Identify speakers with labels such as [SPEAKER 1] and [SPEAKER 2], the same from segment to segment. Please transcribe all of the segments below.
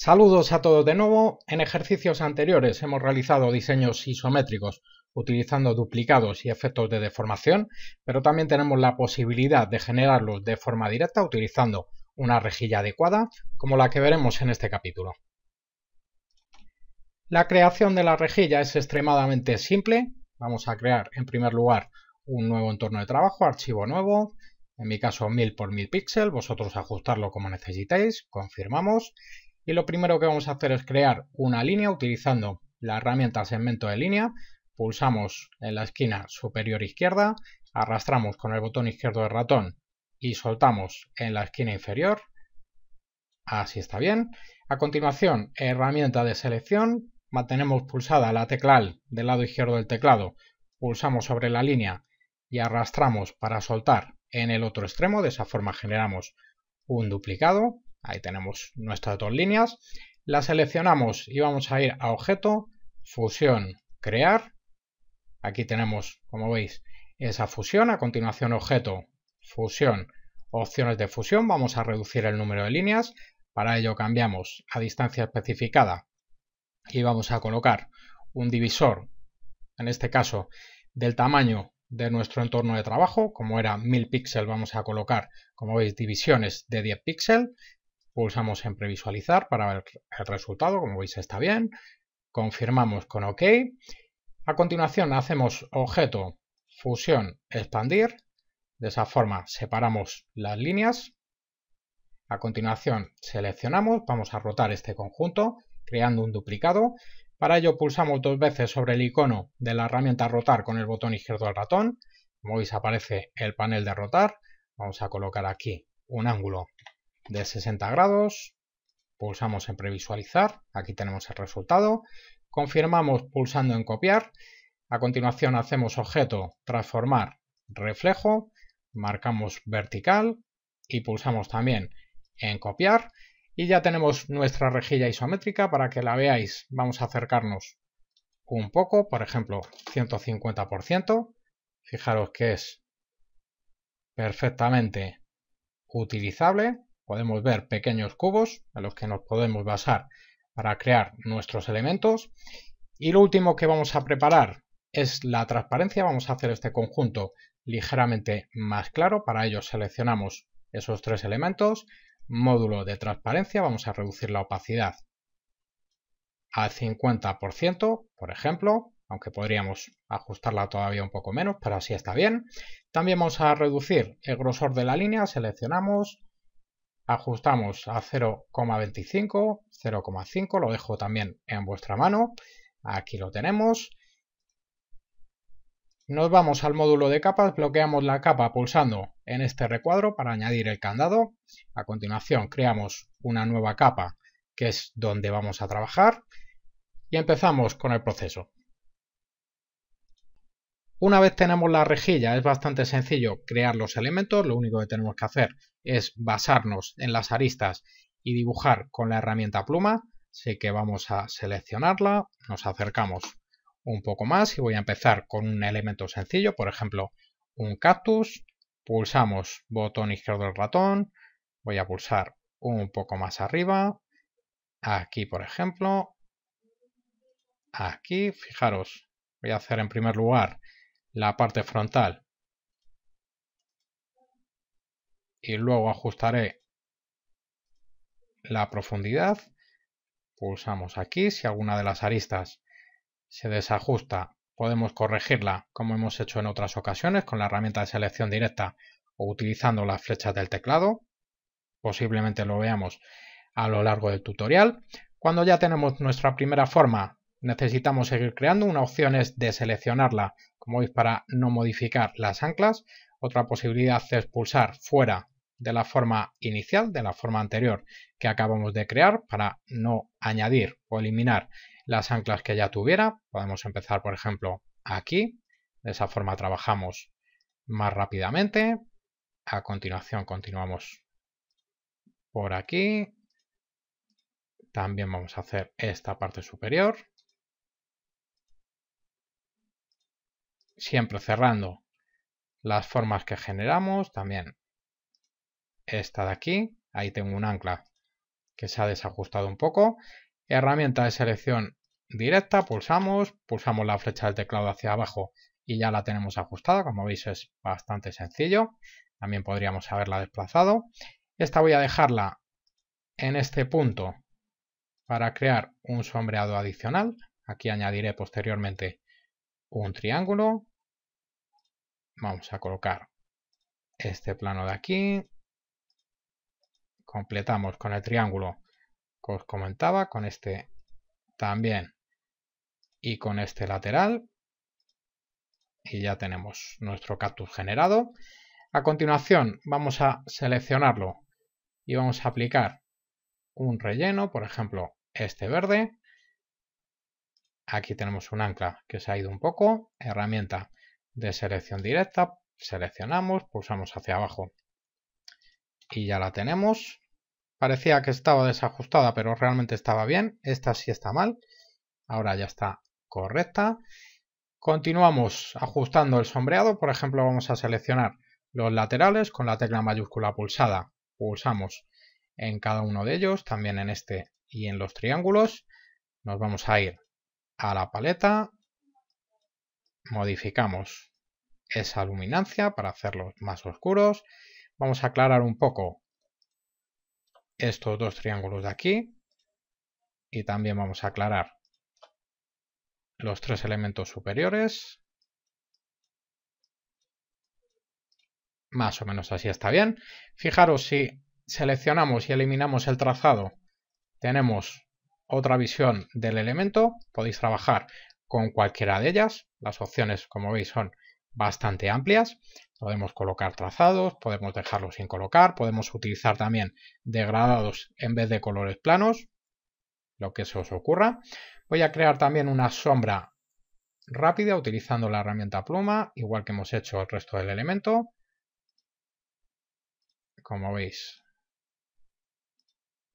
[SPEAKER 1] Saludos a todos de nuevo. En ejercicios anteriores hemos realizado diseños isométricos utilizando duplicados y efectos de deformación, pero también tenemos la posibilidad de generarlos de forma directa utilizando una rejilla adecuada, como la que veremos en este capítulo. La creación de la rejilla es extremadamente simple. Vamos a crear en primer lugar un nuevo entorno de trabajo, archivo nuevo, en mi caso 1000 por 1000 píxeles, vosotros ajustarlo como necesitéis, confirmamos y lo primero que vamos a hacer es crear una línea utilizando la herramienta segmento de línea, pulsamos en la esquina superior izquierda, arrastramos con el botón izquierdo del ratón y soltamos en la esquina inferior, así está bien. A continuación, herramienta de selección, mantenemos pulsada la tecla del lado izquierdo del teclado, pulsamos sobre la línea y arrastramos para soltar en el otro extremo, de esa forma generamos un duplicado. Ahí tenemos nuestras dos líneas. La seleccionamos y vamos a ir a objeto, fusión, crear. Aquí tenemos, como veis, esa fusión. A continuación objeto, fusión, opciones de fusión. Vamos a reducir el número de líneas. Para ello cambiamos a distancia especificada y vamos a colocar un divisor, en este caso, del tamaño de nuestro entorno de trabajo, como era 1000 píxeles vamos a colocar, como veis, divisiones de 10 píxeles, Pulsamos en previsualizar para ver el resultado, como veis está bien. Confirmamos con OK. A continuación hacemos objeto, fusión, expandir. De esa forma separamos las líneas. A continuación seleccionamos, vamos a rotar este conjunto creando un duplicado. Para ello pulsamos dos veces sobre el icono de la herramienta rotar con el botón izquierdo del ratón. Como veis aparece el panel de rotar. Vamos a colocar aquí un ángulo de 60 grados, pulsamos en previsualizar, aquí tenemos el resultado, confirmamos pulsando en copiar, a continuación hacemos objeto, transformar, reflejo, marcamos vertical y pulsamos también en copiar y ya tenemos nuestra rejilla isométrica para que la veáis, vamos a acercarnos un poco, por ejemplo 150%, fijaros que es perfectamente utilizable podemos ver pequeños cubos en los que nos podemos basar para crear nuestros elementos. Y lo último que vamos a preparar es la transparencia. Vamos a hacer este conjunto ligeramente más claro. Para ello seleccionamos esos tres elementos. Módulo de transparencia. Vamos a reducir la opacidad al 50%, por ejemplo. Aunque podríamos ajustarla todavía un poco menos, pero así está bien. También vamos a reducir el grosor de la línea. Seleccionamos, ajustamos a 0,25, 0,5, lo dejo también en vuestra mano, aquí lo tenemos. Nos vamos al módulo de capas, bloqueamos la capa pulsando en este recuadro para añadir el candado. A continuación creamos una nueva capa que es donde vamos a trabajar y empezamos con el proceso. Una vez tenemos la rejilla es bastante sencillo crear los elementos, lo único que tenemos que hacer es basarnos en las aristas y dibujar con la herramienta pluma. Así que vamos a seleccionarla, nos acercamos un poco más y voy a empezar con un elemento sencillo, por ejemplo, un cactus. Pulsamos botón izquierdo del ratón, voy a pulsar un poco más arriba, aquí por ejemplo, aquí, fijaros, voy a hacer en primer lugar la parte frontal y luego ajustaré la profundidad. Pulsamos aquí, si alguna de las aristas se desajusta podemos corregirla como hemos hecho en otras ocasiones con la herramienta de selección directa o utilizando las flechas del teclado. Posiblemente lo veamos a lo largo del tutorial. Cuando ya tenemos nuestra primera forma necesitamos seguir creando. Una opción es deseleccionarla, como veis, para no modificar las anclas. Otra posibilidad es pulsar fuera de la forma inicial, de la forma anterior que acabamos de crear para no añadir o eliminar las anclas que ya tuviera. Podemos empezar, por ejemplo, aquí. De esa forma trabajamos más rápidamente. A continuación continuamos por aquí. También vamos a hacer esta parte superior. Siempre cerrando las formas que generamos. También esta de aquí. Ahí tengo un ancla que se ha desajustado un poco. Herramienta de selección directa, pulsamos, pulsamos la flecha del teclado hacia abajo y ya la tenemos ajustada. Como veis es bastante sencillo. También podríamos haberla desplazado. Esta voy a dejarla en este punto para crear un sombreado adicional. Aquí añadiré posteriormente un triángulo. Vamos a colocar este plano de aquí, completamos con el triángulo que os comentaba, con este también y con este lateral. Y ya tenemos nuestro cactus generado. A continuación vamos a seleccionarlo y vamos a aplicar un relleno, por ejemplo este verde. Aquí tenemos un ancla que se ha ido un poco, herramienta de selección directa, seleccionamos, pulsamos hacia abajo y ya la tenemos. Parecía que estaba desajustada, pero realmente estaba bien. Esta sí está mal. Ahora ya está correcta. Continuamos ajustando el sombreado. Por ejemplo, vamos a seleccionar los laterales con la tecla mayúscula pulsada. Pulsamos en cada uno de ellos, también en este y en los triángulos. Nos vamos a ir a la paleta. Modificamos esa luminancia para hacerlos más oscuros vamos a aclarar un poco estos dos triángulos de aquí y también vamos a aclarar los tres elementos superiores. Más o menos así está bien. Fijaros si seleccionamos y eliminamos el trazado tenemos otra visión del elemento. Podéis trabajar con cualquiera de ellas. Las opciones como veis son bastante amplias. Podemos colocar trazados, podemos dejarlo sin colocar, podemos utilizar también degradados en vez de colores planos, lo que se os ocurra. Voy a crear también una sombra rápida utilizando la herramienta pluma, igual que hemos hecho el resto del elemento. Como veis,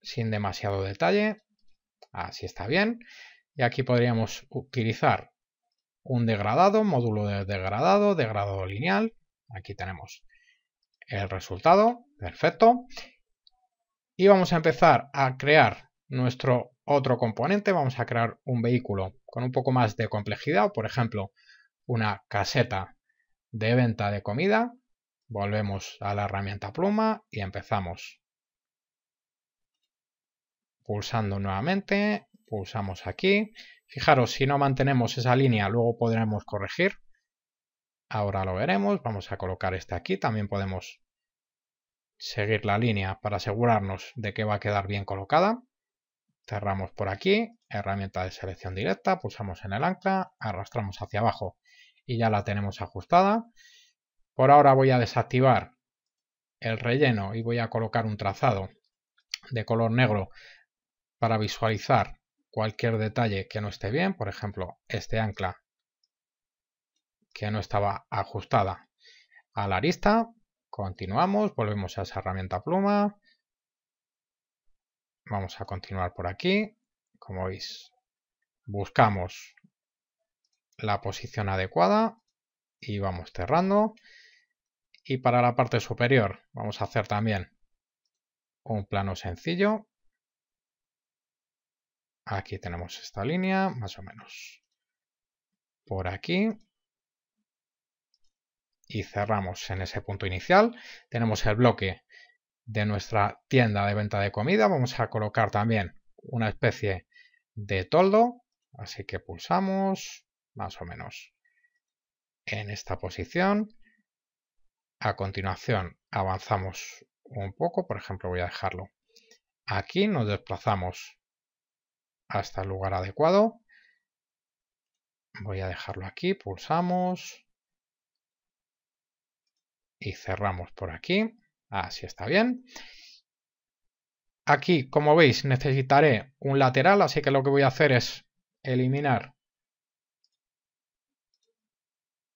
[SPEAKER 1] sin demasiado detalle. Así está bien. Y aquí podríamos utilizar un degradado, módulo de degradado, degradado lineal, Aquí tenemos el resultado, perfecto. Y vamos a empezar a crear nuestro otro componente, vamos a crear un vehículo con un poco más de complejidad, por ejemplo, una caseta de venta de comida. Volvemos a la herramienta pluma y empezamos. Pulsando nuevamente, pulsamos aquí. Fijaros, si no mantenemos esa línea, luego podremos corregir. Ahora lo veremos, vamos a colocar este aquí, también podemos seguir la línea para asegurarnos de que va a quedar bien colocada. Cerramos por aquí, herramienta de selección directa, pulsamos en el ancla, arrastramos hacia abajo y ya la tenemos ajustada. Por ahora voy a desactivar el relleno y voy a colocar un trazado de color negro para visualizar cualquier detalle que no esté bien, por ejemplo este ancla que no estaba ajustada a la arista. Continuamos, volvemos a esa herramienta pluma. Vamos a continuar por aquí. Como veis, buscamos la posición adecuada y vamos cerrando. Y para la parte superior vamos a hacer también un plano sencillo. Aquí tenemos esta línea, más o menos. Por aquí y cerramos en ese punto inicial. Tenemos el bloque de nuestra tienda de venta de comida. Vamos a colocar también una especie de toldo. Así que pulsamos más o menos en esta posición. A continuación avanzamos un poco. Por ejemplo, voy a dejarlo aquí. Nos desplazamos hasta el lugar adecuado. Voy a dejarlo aquí. Pulsamos y cerramos por aquí. Así ah, está bien. Aquí, como veis, necesitaré un lateral, así que lo que voy a hacer es eliminar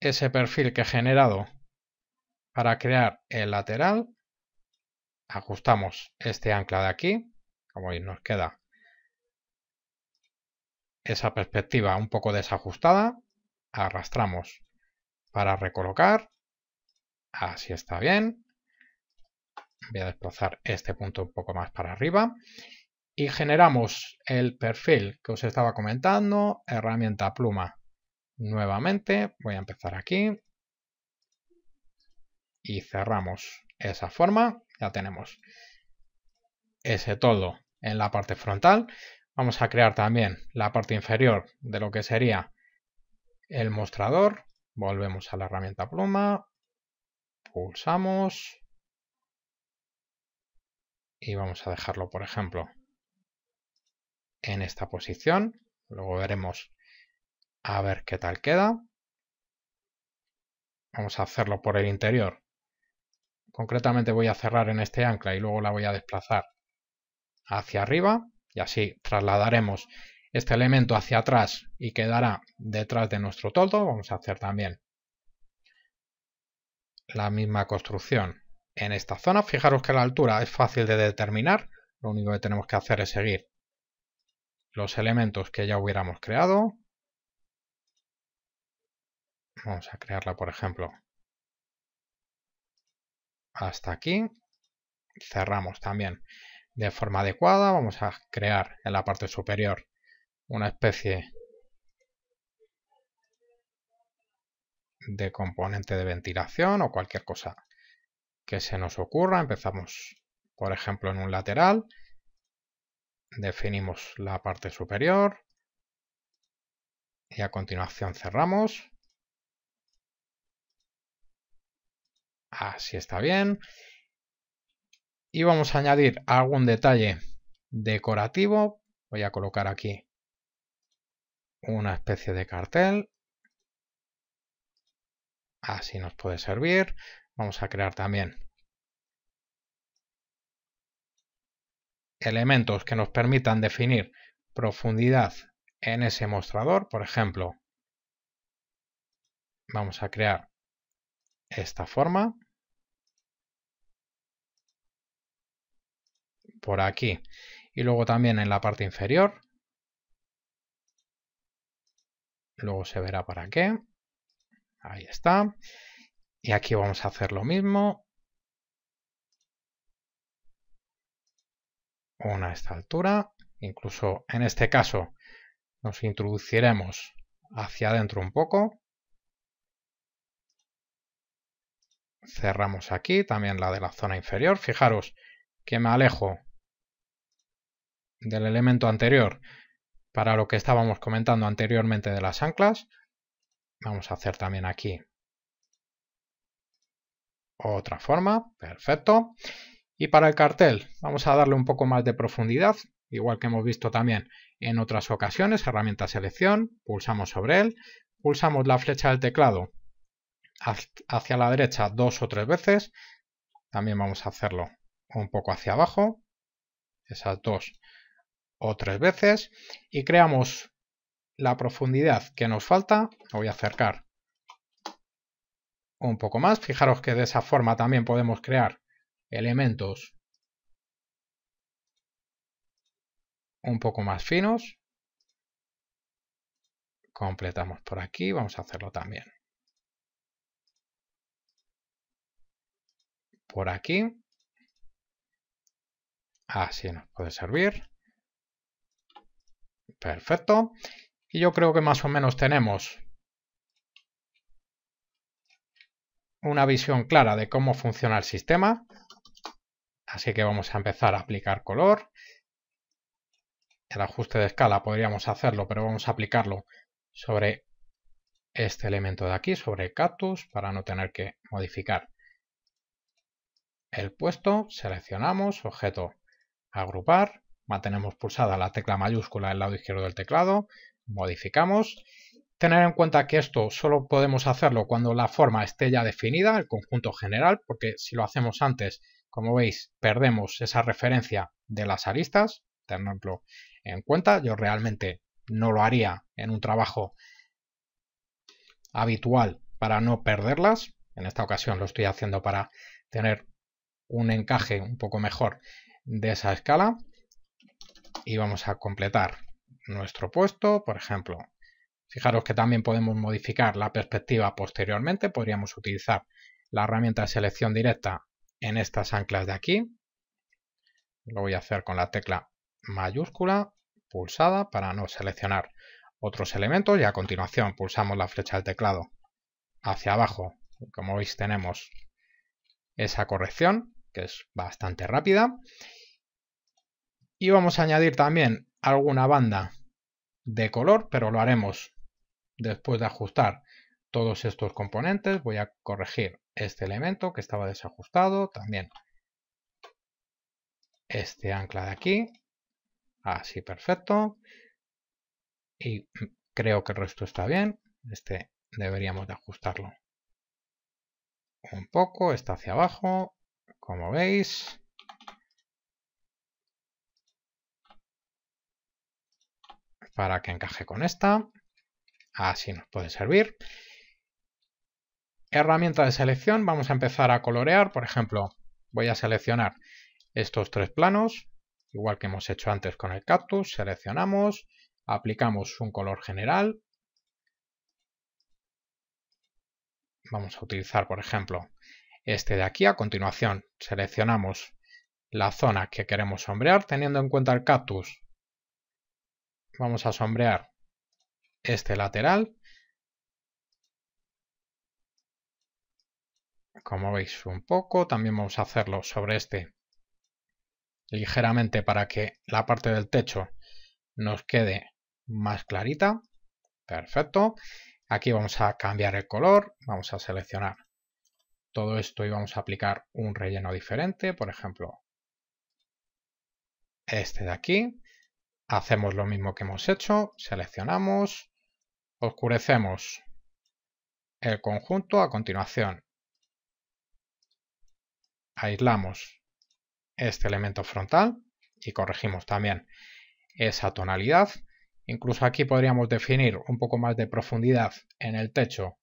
[SPEAKER 1] ese perfil que he generado para crear el lateral. Ajustamos este ancla de aquí. Como veis, nos queda esa perspectiva un poco desajustada. Arrastramos para recolocar. Así está bien. Voy a desplazar este punto un poco más para arriba. Y generamos el perfil que os estaba comentando, herramienta pluma. Nuevamente voy a empezar aquí. Y cerramos esa forma. Ya tenemos ese todo en la parte frontal. Vamos a crear también la parte inferior de lo que sería el mostrador. Volvemos a la herramienta pluma, pulsamos y vamos a dejarlo, por ejemplo, en esta posición. Luego veremos a ver qué tal queda. Vamos a hacerlo por el interior. Concretamente voy a cerrar en este ancla y luego la voy a desplazar hacia arriba y así trasladaremos este elemento hacia atrás y quedará detrás de nuestro todo. Vamos a hacer también la misma construcción. En esta zona, fijaros que la altura es fácil de determinar, lo único que tenemos que hacer es seguir los elementos que ya hubiéramos creado. Vamos a crearla, por ejemplo, hasta aquí. Cerramos también de forma adecuada. Vamos a crear en la parte superior una especie de componente de ventilación o cualquier cosa que se nos ocurra. Empezamos, por ejemplo, en un lateral. Definimos la parte superior. Y a continuación cerramos. Así está bien. Y vamos a añadir algún detalle decorativo. Voy a colocar aquí una especie de cartel Así nos puede servir. Vamos a crear también elementos que nos permitan definir profundidad en ese mostrador. Por ejemplo, vamos a crear esta forma. Por aquí. Y luego también en la parte inferior. Luego se verá para qué. Ahí está. Y aquí vamos a hacer lo mismo. Una a esta altura. Incluso en este caso nos introduciremos hacia adentro un poco. Cerramos aquí también la de la zona inferior. Fijaros que me alejo del elemento anterior para lo que estábamos comentando anteriormente de las anclas. Vamos a hacer también aquí otra forma, perfecto. Y para el cartel vamos a darle un poco más de profundidad, igual que hemos visto también en otras ocasiones, herramienta selección, pulsamos sobre él, pulsamos la flecha del teclado hacia la derecha dos o tres veces, también vamos a hacerlo un poco hacia abajo, esas dos o tres veces, y creamos la profundidad que nos falta, lo voy a acercar un poco más. Fijaros que de esa forma también podemos crear elementos un poco más finos. Completamos por aquí, vamos a hacerlo también. Por aquí. Así nos puede servir. Perfecto. Y yo creo que más o menos tenemos una visión clara de cómo funciona el sistema. Así que vamos a empezar a aplicar color. El ajuste de escala podríamos hacerlo, pero vamos a aplicarlo sobre este elemento de aquí, sobre cactus, para no tener que modificar el puesto. Seleccionamos, objeto, agrupar. Mantenemos pulsada la tecla mayúscula del lado izquierdo del teclado modificamos. Tener en cuenta que esto solo podemos hacerlo cuando la forma esté ya definida, el conjunto general, porque si lo hacemos antes, como veis, perdemos esa referencia de las aristas. Tenerlo en cuenta, yo realmente no lo haría en un trabajo habitual para no perderlas. En esta ocasión lo estoy haciendo para tener un encaje un poco mejor de esa escala. Y vamos a completar nuestro puesto, por ejemplo. Fijaros que también podemos modificar la perspectiva posteriormente, podríamos utilizar la herramienta de selección directa en estas anclas de aquí. Lo voy a hacer con la tecla mayúscula pulsada para no seleccionar otros elementos y a continuación pulsamos la flecha del teclado hacia abajo. Como veis tenemos esa corrección que es bastante rápida. Y vamos a añadir también alguna banda de color, pero lo haremos después de ajustar todos estos componentes. Voy a corregir este elemento que estaba desajustado, también este ancla de aquí, así perfecto. Y creo que el resto está bien, este deberíamos de ajustarlo un poco, está hacia abajo, como veis. para que encaje con esta. Así nos puede servir. Herramienta de selección, vamos a empezar a colorear. Por ejemplo, voy a seleccionar estos tres planos, igual que hemos hecho antes con el cactus. Seleccionamos, aplicamos un color general. Vamos a utilizar, por ejemplo, este de aquí. A continuación, seleccionamos la zona que queremos sombrear. Teniendo en cuenta el cactus, Vamos a sombrear este lateral. Como veis un poco, también vamos a hacerlo sobre este ligeramente para que la parte del techo nos quede más clarita. Perfecto. Aquí vamos a cambiar el color, vamos a seleccionar todo esto y vamos a aplicar un relleno diferente, por ejemplo, este de aquí. Hacemos lo mismo que hemos hecho, seleccionamos, oscurecemos el conjunto a continuación. Aislamos este elemento frontal y corregimos también esa tonalidad. Incluso aquí podríamos definir un poco más de profundidad en el techo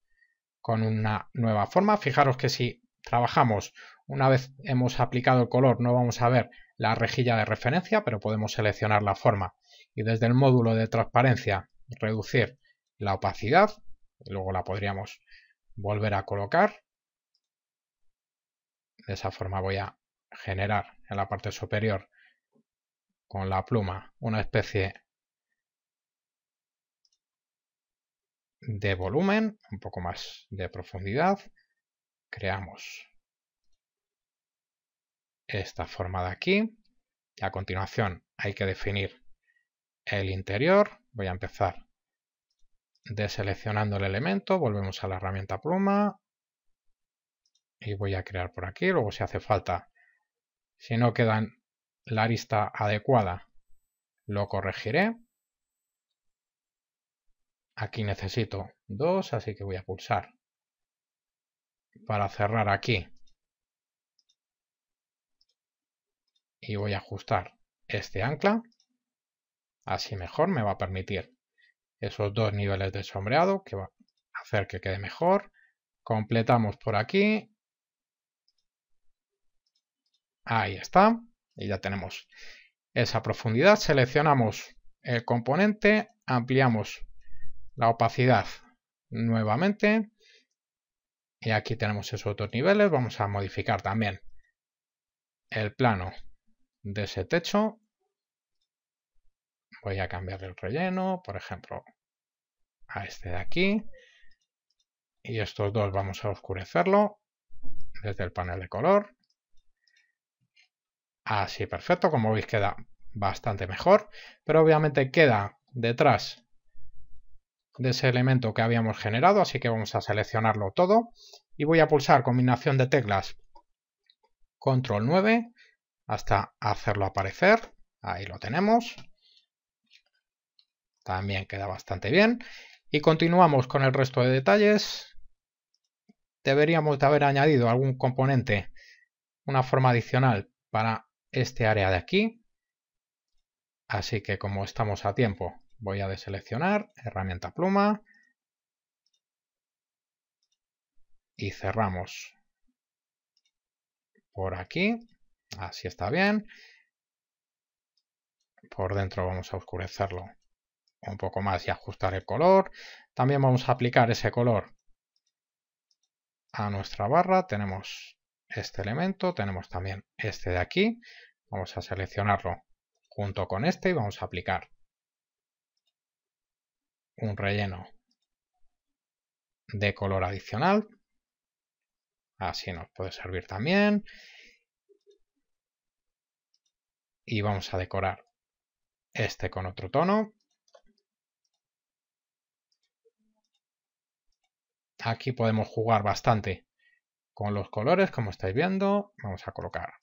[SPEAKER 1] con una nueva forma. Fijaros que si trabajamos una vez hemos aplicado el color no vamos a ver la rejilla de referencia, pero podemos seleccionar la forma. Y desde el módulo de transparencia, reducir la opacidad, y luego la podríamos volver a colocar. De esa forma voy a generar en la parte superior con la pluma una especie de volumen, un poco más de profundidad. Creamos esta forma de aquí. Y a continuación hay que definir el interior. Voy a empezar deseleccionando el elemento, volvemos a la herramienta pluma y voy a crear por aquí. Luego si hace falta, si no queda la arista adecuada, lo corregiré. Aquí necesito dos, así que voy a pulsar para cerrar aquí y voy a ajustar este ancla. Así mejor me va a permitir esos dos niveles de sombreado que va a hacer que quede mejor. Completamos por aquí. Ahí está. Y ya tenemos esa profundidad. Seleccionamos el componente, ampliamos la opacidad nuevamente. Y aquí tenemos esos dos niveles. Vamos a modificar también el plano de ese techo. Voy a cambiar el relleno, por ejemplo, a este de aquí. Y estos dos vamos a oscurecerlo desde el panel de color. Así, perfecto. Como veis queda bastante mejor. Pero obviamente queda detrás de ese elemento que habíamos generado, así que vamos a seleccionarlo todo y voy a pulsar combinación de teclas control 9 hasta hacerlo aparecer. Ahí lo tenemos. También queda bastante bien. Y continuamos con el resto de detalles. Deberíamos de haber añadido algún componente, una forma adicional para este área de aquí. Así que como estamos a tiempo, voy a deseleccionar, herramienta pluma, y cerramos por aquí. Así está bien. Por dentro vamos a oscurecerlo un poco más y ajustar el color. También vamos a aplicar ese color a nuestra barra. Tenemos este elemento, tenemos también este de aquí. Vamos a seleccionarlo junto con este y vamos a aplicar un relleno de color adicional. Así nos puede servir también y vamos a decorar este con otro tono. Aquí podemos jugar bastante con los colores, como estáis viendo. Vamos a colocar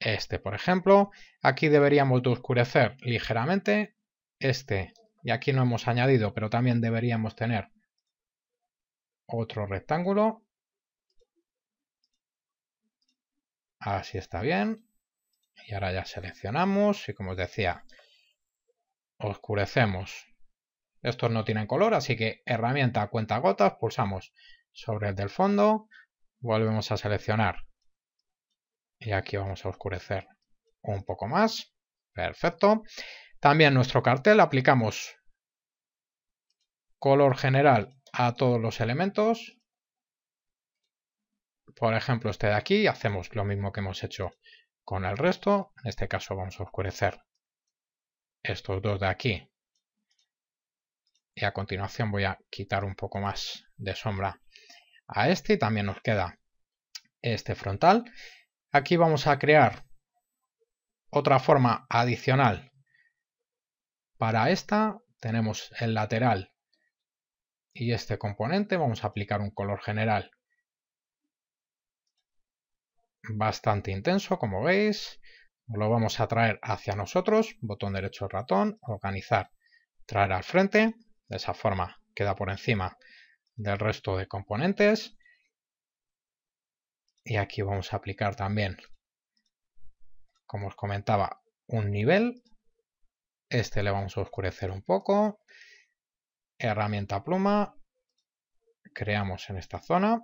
[SPEAKER 1] este, por ejemplo. Aquí deberíamos de oscurecer ligeramente este. Y aquí no hemos añadido, pero también deberíamos tener otro rectángulo. Así está bien. Y ahora ya seleccionamos y como os decía, oscurecemos. Estos no tienen color, así que herramienta cuenta gotas, pulsamos sobre el del fondo, volvemos a seleccionar y aquí vamos a oscurecer un poco más. Perfecto. También nuestro cartel aplicamos color general a todos los elementos. Por ejemplo, este de aquí, hacemos lo mismo que hemos hecho con el resto, en este caso vamos a oscurecer estos dos de aquí. Y a continuación voy a quitar un poco más de sombra a este. y También nos queda este frontal. Aquí vamos a crear otra forma adicional. Para esta tenemos el lateral y este componente. Vamos a aplicar un color general bastante intenso, como veis. Lo vamos a traer hacia nosotros, botón derecho del ratón, organizar, traer al frente. De esa forma queda por encima del resto de componentes. Y aquí vamos a aplicar también, como os comentaba, un nivel. Este le vamos a oscurecer un poco. Herramienta pluma. Creamos en esta zona.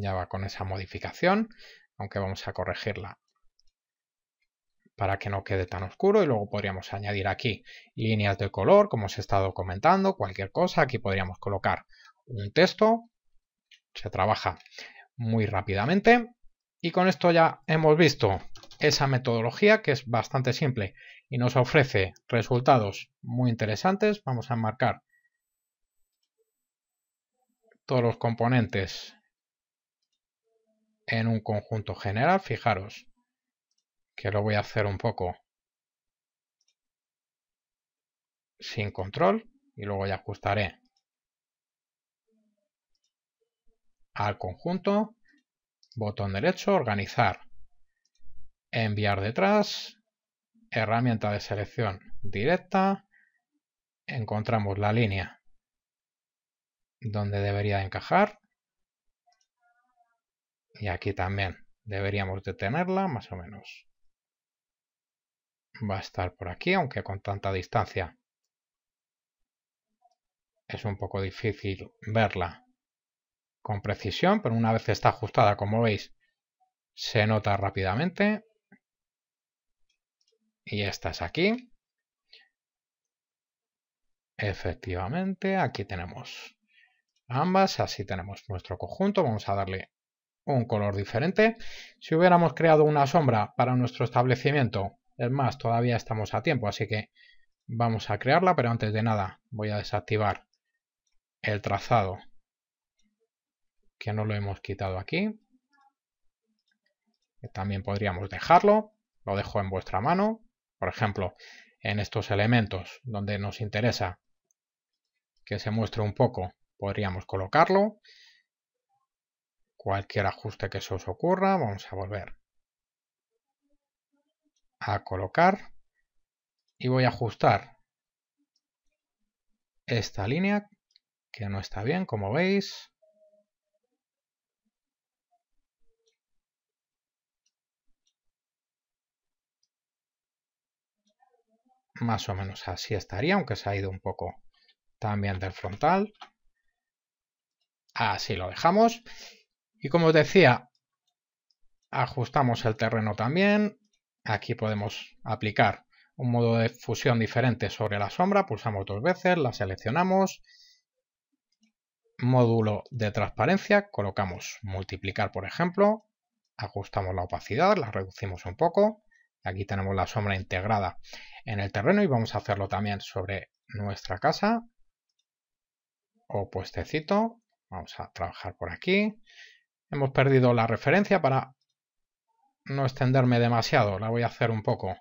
[SPEAKER 1] ya va con esa modificación, aunque vamos a corregirla para que no quede tan oscuro y luego podríamos añadir aquí líneas de color, como os he estado comentando, cualquier cosa, aquí podríamos colocar un texto, se trabaja muy rápidamente y con esto ya hemos visto esa metodología que es bastante simple y nos ofrece resultados muy interesantes. Vamos a marcar todos los componentes en un conjunto general, fijaros, que lo voy a hacer un poco sin control y luego ya ajustaré al conjunto, botón derecho, organizar, enviar detrás, herramienta de selección directa, encontramos la línea donde debería encajar, y aquí también deberíamos de tenerla más o menos. Va a estar por aquí, aunque con tanta distancia. Es un poco difícil verla con precisión, pero una vez está ajustada, como veis, se nota rápidamente. Y esta es aquí. Efectivamente, aquí tenemos ambas, así tenemos nuestro conjunto. Vamos a darle un color diferente. Si hubiéramos creado una sombra para nuestro establecimiento, es más, todavía estamos a tiempo, así que vamos a crearla, pero antes de nada voy a desactivar el trazado que no lo hemos quitado aquí. También podríamos dejarlo, lo dejo en vuestra mano. Por ejemplo, en estos elementos donde nos interesa que se muestre un poco, podríamos colocarlo. Cualquier ajuste que se os ocurra, vamos a volver a colocar y voy a ajustar esta línea que no está bien, como veis. Más o menos así estaría, aunque se ha ido un poco también del frontal. Así lo dejamos. Y como os decía, ajustamos el terreno también. Aquí podemos aplicar un modo de fusión diferente sobre la sombra. Pulsamos dos veces, la seleccionamos. Módulo de transparencia, colocamos multiplicar por ejemplo. Ajustamos la opacidad, la reducimos un poco. Aquí tenemos la sombra integrada en el terreno y vamos a hacerlo también sobre nuestra casa o puestecito. Vamos a trabajar por aquí. Hemos perdido la referencia para no extenderme demasiado. La voy a hacer un poco.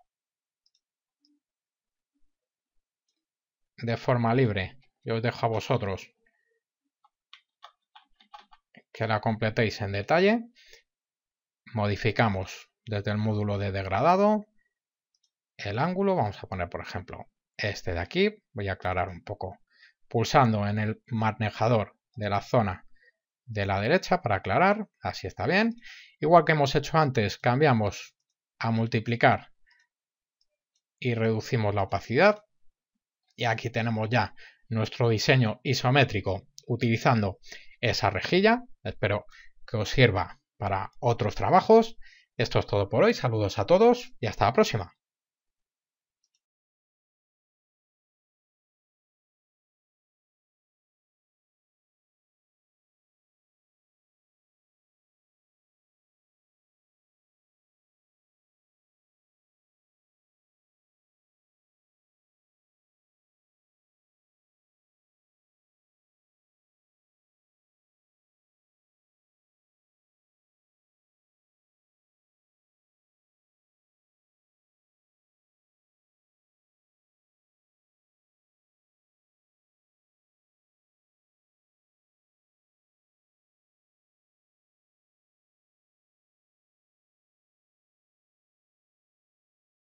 [SPEAKER 1] De forma libre. Yo os dejo a vosotros que la completéis en detalle. Modificamos desde el módulo de degradado el ángulo. Vamos a poner, por ejemplo, este de aquí. Voy a aclarar un poco. Pulsando en el manejador de la zona de la derecha para aclarar, así está bien. Igual que hemos hecho antes, cambiamos a multiplicar y reducimos la opacidad. Y aquí tenemos ya nuestro diseño isométrico utilizando esa rejilla. Espero que os sirva para otros trabajos. Esto es todo por hoy. Saludos a todos y hasta la próxima.